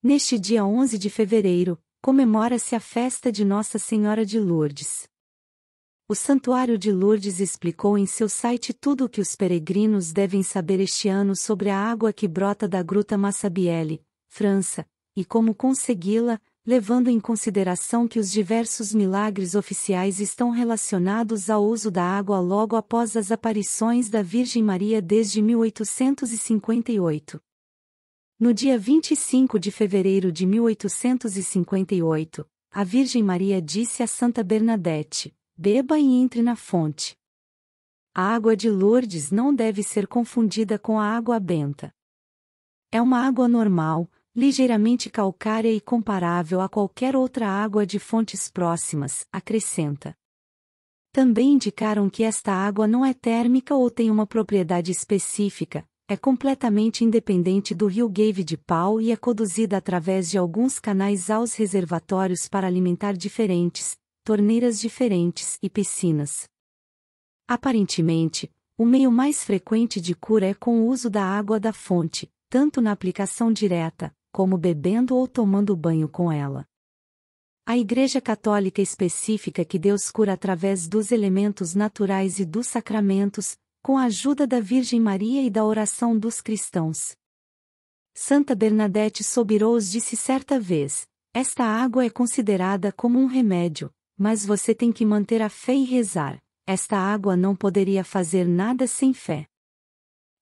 Neste dia 11 de fevereiro, comemora-se a festa de Nossa Senhora de Lourdes. O Santuário de Lourdes explicou em seu site tudo o que os peregrinos devem saber este ano sobre a água que brota da Gruta Massabielle, França, e como consegui-la, levando em consideração que os diversos milagres oficiais estão relacionados ao uso da água logo após as aparições da Virgem Maria desde 1858. No dia 25 de fevereiro de 1858, a Virgem Maria disse a Santa Bernadette: Beba e entre na fonte. A água de Lourdes não deve ser confundida com a água benta. É uma água normal, ligeiramente calcária e comparável a qualquer outra água de fontes próximas, acrescenta. Também indicaram que esta água não é térmica ou tem uma propriedade específica, é completamente independente do rio Gave de Pau e é conduzida através de alguns canais aos reservatórios para alimentar diferentes, torneiras diferentes e piscinas. Aparentemente, o meio mais frequente de cura é com o uso da água da fonte, tanto na aplicação direta, como bebendo ou tomando banho com ela. A Igreja Católica especifica que Deus cura através dos elementos naturais e dos sacramentos, com a ajuda da Virgem Maria e da oração dos cristãos. Santa Bernadette Sobirous disse certa vez: Esta água é considerada como um remédio, mas você tem que manter a fé e rezar. Esta água não poderia fazer nada sem fé.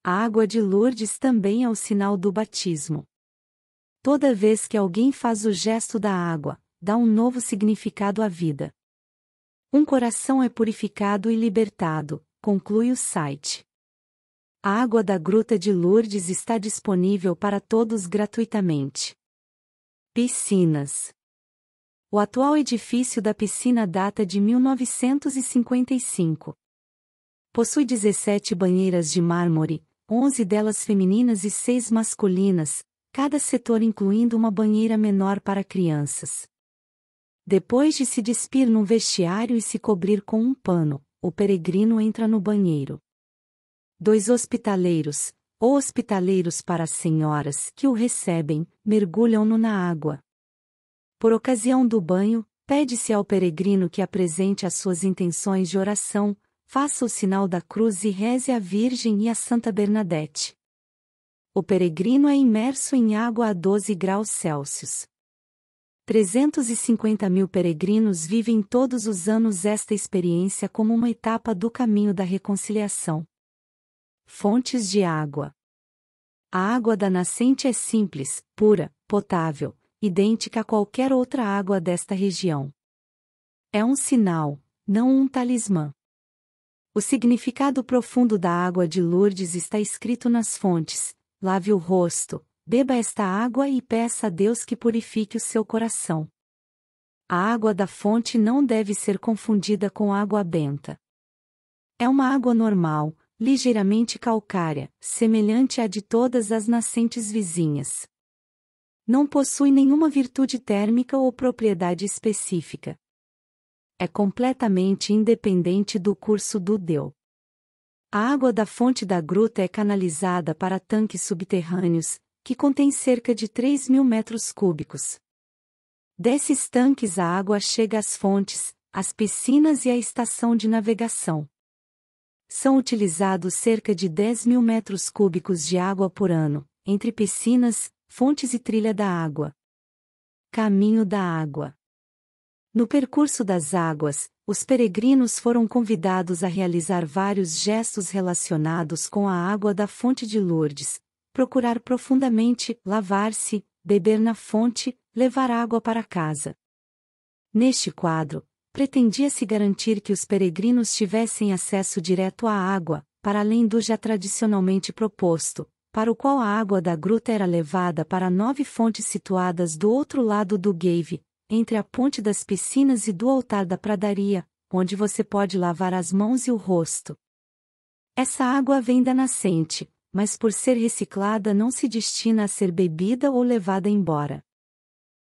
A água de Lourdes também é o sinal do batismo. Toda vez que alguém faz o gesto da água, dá um novo significado à vida. Um coração é purificado e libertado, conclui o site. A água da Gruta de Lourdes está disponível para todos gratuitamente. Piscinas. O atual edifício da piscina data de 1955. Possui 17 banheiras de mármore, 11 delas femininas e 6 masculinas, cada setor incluindo uma banheira menor para crianças. Depois de se despir num vestiário e se cobrir com um pano, o peregrino entra no banheiro. Dois hospitaleiros, ou hospitaleiros para as senhoras que o recebem, mergulham-no na água. Por ocasião do banho, pede-se ao peregrino que apresente as suas intenções de oração, faça o sinal da cruz e reze à Virgem e a Santa Bernadette. O peregrino é imerso em água a 12 graus Celsius. 350 mil peregrinos vivem todos os anos esta experiência como uma etapa do caminho da reconciliação. Fontes de água: A água da nascente é simples, pura, potável, idêntica a qualquer outra água desta região. É um sinal, não um talismã. O significado profundo da água de Lourdes está escrito nas fontes: lave o rosto, Beba esta água e peça a Deus que purifique o seu coração. A água da fonte não deve ser confundida com água benta. É uma água normal, ligeiramente calcária, semelhante à de todas as nascentes vizinhas. Não possui nenhuma virtude térmica ou propriedade específica. É completamente independente do curso do Deu. A água da fonte da gruta é canalizada para tanques subterrâneos, que contém cerca de 3 mil metros cúbicos. Desses tanques a água chega às fontes, às piscinas e à estação de navegação. São utilizados cerca de 10 mil metros cúbicos de água por ano, entre piscinas, fontes e trilha da água. Caminho da Água No percurso das águas, os peregrinos foram convidados a realizar vários gestos relacionados com a água da fonte de Lourdes, procurar profundamente, lavar-se, beber na fonte, levar água para casa. Neste quadro, pretendia-se garantir que os peregrinos tivessem acesso direto à água, para além do já tradicionalmente proposto, para o qual a água da gruta era levada para nove fontes situadas do outro lado do Gave, entre a ponte das piscinas e do altar da pradaria, onde você pode lavar as mãos e o rosto. Essa água vem da nascente, mas por ser reciclada não se destina a ser bebida ou levada embora.